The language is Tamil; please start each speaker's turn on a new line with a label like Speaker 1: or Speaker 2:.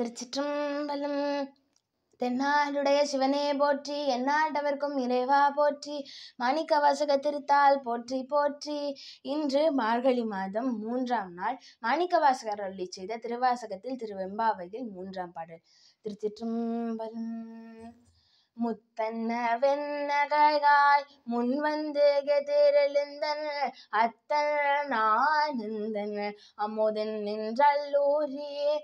Speaker 1: திருச்சிற்றம்பலம் தென்னாளுடைய சிவனே போற்றி
Speaker 2: எந்நாட்டவர்க்கும் இறைவா போற்றி மாணிக்க வாசக திருத்தால் போற்றி போற்றி இன்று மார்கழி மாதம் மூன்றாம் நாள் மாணிக்க வாசகர் அள்ளி செய்த திருவாசகத்தில் திருவெம்பாவையில் மூன்றாம் பாடல் திருச்சிற்றம்பலம் முத்தன்ன வெண்ணகாய் முன் வந்து கெதிரெழுந்தன் அத்தன் ஆனந்தன் அமுதன் நின்றல்லூரியே